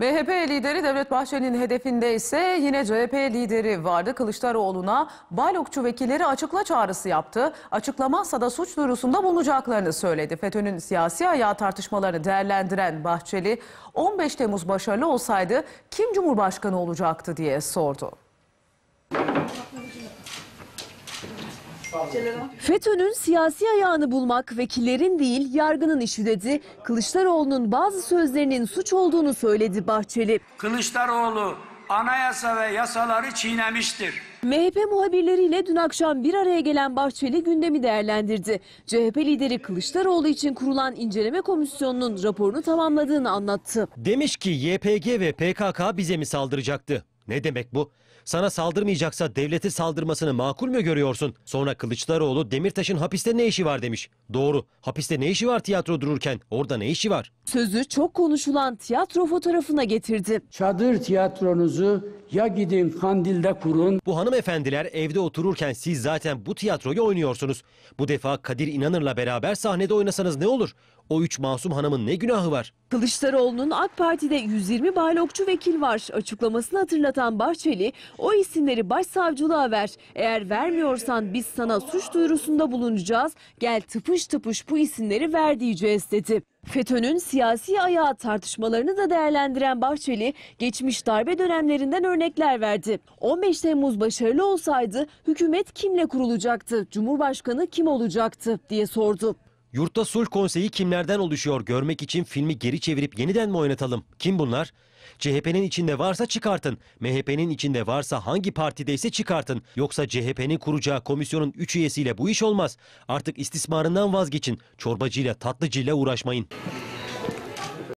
MHP lideri Devlet Bahçeli'nin hedefinde ise yine CHP lideri vardı. Kılıçdaroğlu'na Baylokçu vekilleri açıkla çağrısı yaptı. Açıklamazsa da suç duyurusunda bulunacaklarını söyledi. FETÖ'nün siyasi ayağı tartışmalarını değerlendiren Bahçeli 15 Temmuz başarılı olsaydı kim Cumhurbaşkanı olacaktı diye sordu. FETÖ'nün siyasi ayağını bulmak vekillerin değil yargının işi dedi. Kılıçdaroğlu'nun bazı sözlerinin suç olduğunu söyledi Bahçeli. Kılıçdaroğlu anayasa ve yasaları çiğnemiştir. MHP muhabirleriyle dün akşam bir araya gelen Bahçeli gündemi değerlendirdi. CHP lideri Kılıçdaroğlu için kurulan inceleme komisyonunun raporunu tamamladığını anlattı. Demiş ki YPG ve PKK bize mi saldıracaktı? Ne demek bu? Sana saldırmayacaksa devleti saldırmasını makul mü görüyorsun? Sonra Kılıçdaroğlu Demirtaş'ın hapiste ne işi var demiş. Doğru. Hapiste ne işi var tiyatro dururken? Orada ne işi var? Sözü çok konuşulan tiyatro fotoğrafına getirdi. Çadır tiyatronuzu ya gidin Kandil'de kurun. Bu hanımefendiler evde otururken siz zaten bu tiyatroyu oynuyorsunuz. Bu defa Kadir İnanır'la beraber sahnede oynasanız ne olur? O üç masum hanımın ne günahı var? Kılıçdaroğlu'nun AK Parti'de 120 baylokçu vekil var. Açıklamasını hatırlatan Bahçeli, o isimleri başsavcılığa ver. Eğer vermiyorsan biz sana suç duyurusunda bulunacağız. Gel tıpış tıpış bu isimleri ver diyeceğiz dedi. FETÖ'nün siyasi ayağı tartışmalarını da değerlendiren Bahçeli, geçmiş darbe dönemlerinden örnekler verdi. 15 Temmuz başarılı olsaydı hükümet kimle kurulacaktı, Cumhurbaşkanı kim olacaktı diye sordu. Yurtta Sulh Konseyi kimlerden oluşuyor görmek için filmi geri çevirip yeniden mi oynatalım? Kim bunlar? CHP'nin içinde varsa çıkartın. MHP'nin içinde varsa hangi partideyse çıkartın. Yoksa CHP'nin kuracağı komisyonun 3 üyesiyle bu iş olmaz. Artık istismarından vazgeçin. Çorbacıyla tatlıcıyla uğraşmayın.